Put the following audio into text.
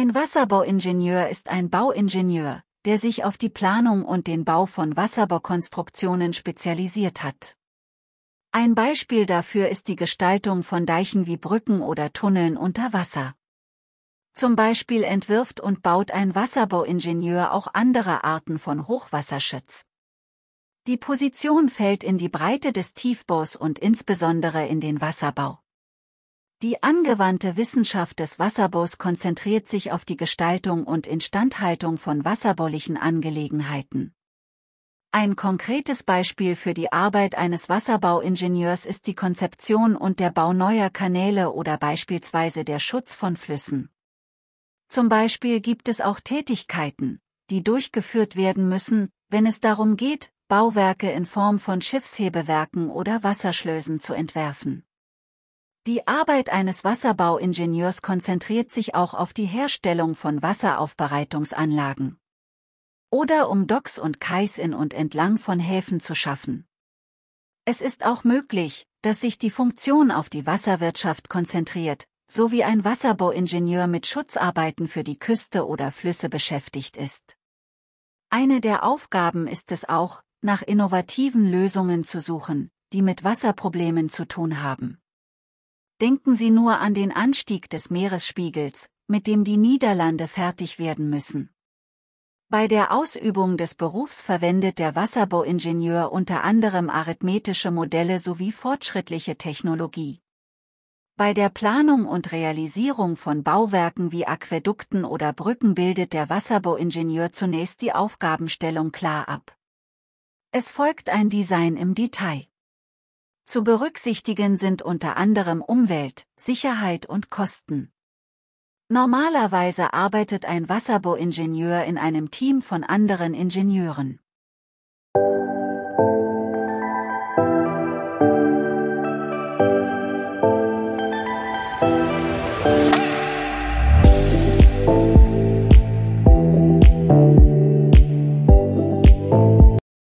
Ein Wasserbauingenieur ist ein Bauingenieur, der sich auf die Planung und den Bau von Wasserbaukonstruktionen spezialisiert hat. Ein Beispiel dafür ist die Gestaltung von Deichen wie Brücken oder Tunneln unter Wasser. Zum Beispiel entwirft und baut ein Wasserbauingenieur auch andere Arten von Hochwasserschutz. Die Position fällt in die Breite des Tiefbaus und insbesondere in den Wasserbau. Die angewandte Wissenschaft des Wasserbaus konzentriert sich auf die Gestaltung und Instandhaltung von wasserbaulichen Angelegenheiten. Ein konkretes Beispiel für die Arbeit eines Wasserbauingenieurs ist die Konzeption und der Bau neuer Kanäle oder beispielsweise der Schutz von Flüssen. Zum Beispiel gibt es auch Tätigkeiten, die durchgeführt werden müssen, wenn es darum geht, Bauwerke in Form von Schiffshebewerken oder Wasserschlösen zu entwerfen. Die Arbeit eines Wasserbauingenieurs konzentriert sich auch auf die Herstellung von Wasseraufbereitungsanlagen. Oder um Docks und Kais in und entlang von Häfen zu schaffen. Es ist auch möglich, dass sich die Funktion auf die Wasserwirtschaft konzentriert, so wie ein Wasserbauingenieur mit Schutzarbeiten für die Küste oder Flüsse beschäftigt ist. Eine der Aufgaben ist es auch, nach innovativen Lösungen zu suchen, die mit Wasserproblemen zu tun haben. Denken Sie nur an den Anstieg des Meeresspiegels, mit dem die Niederlande fertig werden müssen. Bei der Ausübung des Berufs verwendet der Wasserbauingenieur unter anderem arithmetische Modelle sowie fortschrittliche Technologie. Bei der Planung und Realisierung von Bauwerken wie Aquädukten oder Brücken bildet der Wasserbauingenieur zunächst die Aufgabenstellung klar ab. Es folgt ein Design im Detail. Zu berücksichtigen sind unter anderem Umwelt, Sicherheit und Kosten. Normalerweise arbeitet ein Wasserbohringenieur in einem Team von anderen Ingenieuren.